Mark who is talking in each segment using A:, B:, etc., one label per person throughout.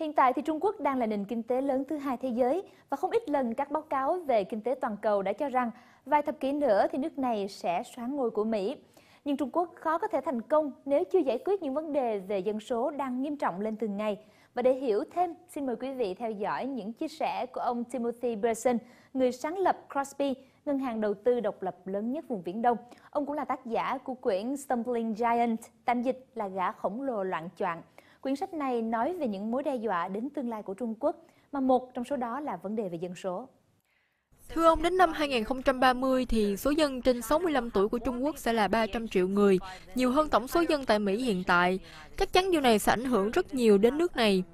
A: Hiện tại thì Trung Quốc đang là nền kinh tế lớn thứ hai thế giới và không ít lần các báo cáo về kinh tế toàn cầu đã cho rằng vài thập kỷ nữa thì nước này sẽ xoán ngôi của Mỹ. Nhưng Trung Quốc khó có thể thành công nếu chưa giải quyết những vấn đề về dân số đang nghiêm trọng lên từng ngày. Và để hiểu thêm, xin mời quý vị theo dõi những chia sẻ của ông Timothy Bresson, người sáng lập Crosby, ngân hàng đầu tư độc lập lớn nhất vùng Viễn Đông. Ông cũng là tác giả của quyển Stumbling Giant, tạm dịch là gã khổng lồ loạn choạng. Quyển sách này nói về những mối đe dọa đến tương lai của Trung Quốc, mà một trong số đó là vấn đề về dân số. Thưa ông,
B: đến năm 2030 thì số dân trên 65 tuổi của Trung Quốc sẽ là 300 triệu người, nhiều hơn tổng số dân tại Mỹ hiện tại. Chắc chắn điều này sẽ ảnh hưởng rất nhiều đến nước này.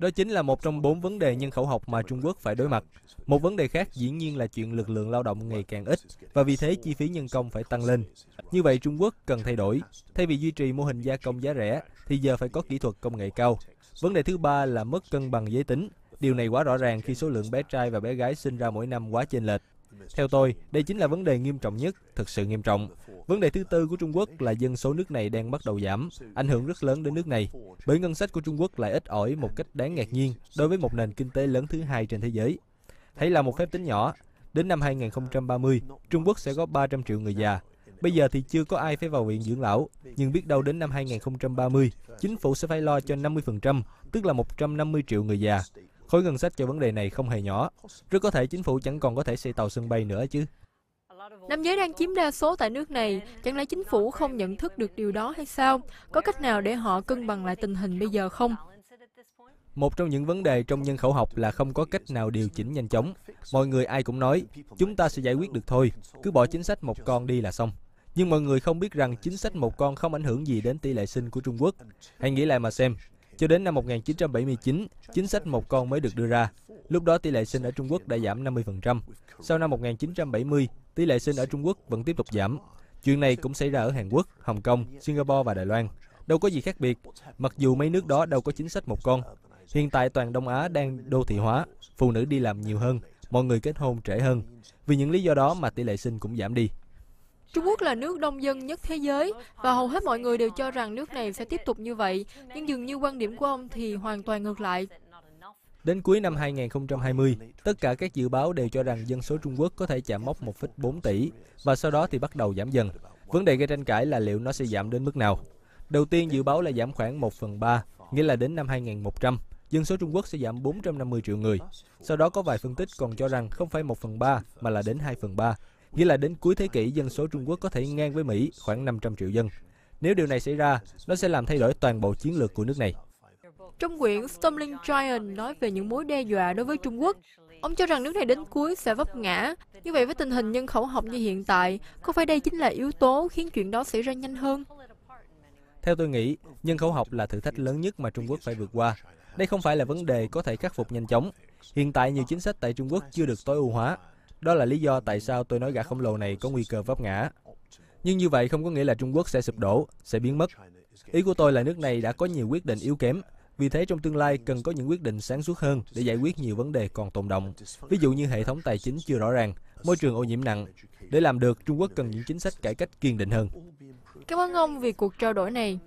C: Đó chính là một trong bốn vấn đề nhân khẩu học mà Trung Quốc phải đối mặt. Một vấn đề khác dĩ nhiên là chuyện lực lượng lao động ngày càng ít và vì thế chi phí nhân công phải tăng lên. Như vậy Trung Quốc cần thay đổi. Thay vì duy trì mô hình gia công giá rẻ thì giờ phải có kỹ thuật công nghệ cao. Vấn đề thứ ba là mất cân bằng giới tính. Điều này quá rõ ràng khi số lượng bé trai và bé gái sinh ra mỗi năm quá chênh lệch. Theo tôi, đây chính là vấn đề nghiêm trọng nhất, thực sự nghiêm trọng. Vấn đề thứ tư của Trung Quốc là dân số nước này đang bắt đầu giảm, ảnh hưởng rất lớn đến nước này, bởi ngân sách của Trung Quốc lại ít ỏi một cách đáng ngạc nhiên đối với một nền kinh tế lớn thứ hai trên thế giới. Hãy là một phép tính nhỏ, đến năm 2030, Trung Quốc sẽ có 300 triệu người già. Bây giờ thì chưa có ai phải vào viện dưỡng lão, nhưng biết đâu đến năm 2030, chính phủ sẽ phải lo cho 50%, tức là 150 triệu người già. Khối ngân sách cho vấn đề này không hề nhỏ. Rất có thể chính phủ chẳng còn có thể xây tàu sân bay nữa chứ.
B: Nam giới đang chiếm đa số tại nước này, chẳng lẽ chính phủ không nhận thức được điều đó hay sao? Có cách nào để họ cân bằng lại tình hình bây giờ không?
C: Một trong những vấn đề trong nhân khẩu học là không có cách nào điều chỉnh nhanh chóng. Mọi người ai cũng nói, chúng ta sẽ giải quyết được thôi, cứ bỏ chính sách một con đi là xong. Nhưng mọi người không biết rằng chính sách một con không ảnh hưởng gì đến tỷ lệ sinh của Trung Quốc. Hãy nghĩ lại mà xem, cho đến năm 1979, chính sách một con mới được đưa ra. Lúc đó tỷ lệ sinh ở Trung Quốc đã giảm 50%. Sau năm 1970, tỷ lệ sinh ở Trung Quốc vẫn tiếp tục giảm. Chuyện này cũng xảy ra ở Hàn Quốc, Hồng Kông, Singapore và Đài Loan. Đâu có gì khác biệt, mặc dù mấy nước đó đâu có chính sách một con. Hiện tại toàn Đông Á đang đô thị hóa, phụ nữ đi làm nhiều hơn, mọi người kết hôn trễ hơn. Vì những lý do đó mà tỷ lệ sinh cũng giảm đi.
B: Trung Quốc là nước đông dân nhất thế giới và hầu hết mọi người đều cho rằng nước này sẽ tiếp tục như vậy, nhưng dường như quan điểm của ông thì hoàn toàn ngược lại.
C: Đến cuối năm 2020, tất cả các dự báo đều cho rằng dân số Trung Quốc có thể chạm mốc 1,4 tỷ và sau đó thì bắt đầu giảm dần. Vấn đề gây tranh cãi là liệu nó sẽ giảm đến mức nào. Đầu tiên dự báo là giảm khoảng 1 phần 3, nghĩa là đến năm 2100, dân số Trung Quốc sẽ giảm 450 triệu người. Sau đó có vài phân tích còn cho rằng không phải 1 phần 3 mà là đến 2 phần 3, nghĩa là đến cuối thế kỷ dân số Trung Quốc có thể ngang với Mỹ khoảng 500 triệu dân. Nếu điều này xảy ra, nó sẽ làm thay đổi toàn bộ chiến lược của nước này.
B: Trong quyển Stumbling Giant nói về những mối đe dọa đối với Trung Quốc, ông cho rằng nước này đến cuối sẽ vấp ngã. Như vậy với tình hình nhân khẩu học như hiện tại, có phải đây chính là yếu tố khiến chuyện đó xảy ra nhanh hơn?
C: Theo tôi nghĩ, nhân khẩu học là thử thách lớn nhất mà Trung Quốc phải vượt qua. Đây không phải là vấn đề có thể khắc phục nhanh chóng. Hiện tại nhiều chính sách tại Trung Quốc chưa được tối ưu hóa. Đó là lý do tại sao tôi nói gã khổng lồ này có nguy cơ vấp ngã. Nhưng như vậy không có nghĩa là Trung Quốc sẽ sụp đổ, sẽ biến mất. Ý của tôi là nước này đã có nhiều quyết định yếu kém, vì thế trong tương lai cần có những quyết định sáng suốt hơn để giải quyết nhiều vấn đề còn tồn động, ví dụ như hệ thống tài chính chưa rõ ràng, môi trường ô nhiễm nặng. Để làm được, Trung Quốc cần những chính sách cải cách kiên định hơn.
B: Cảm ơn ông vì cuộc trao đổi này.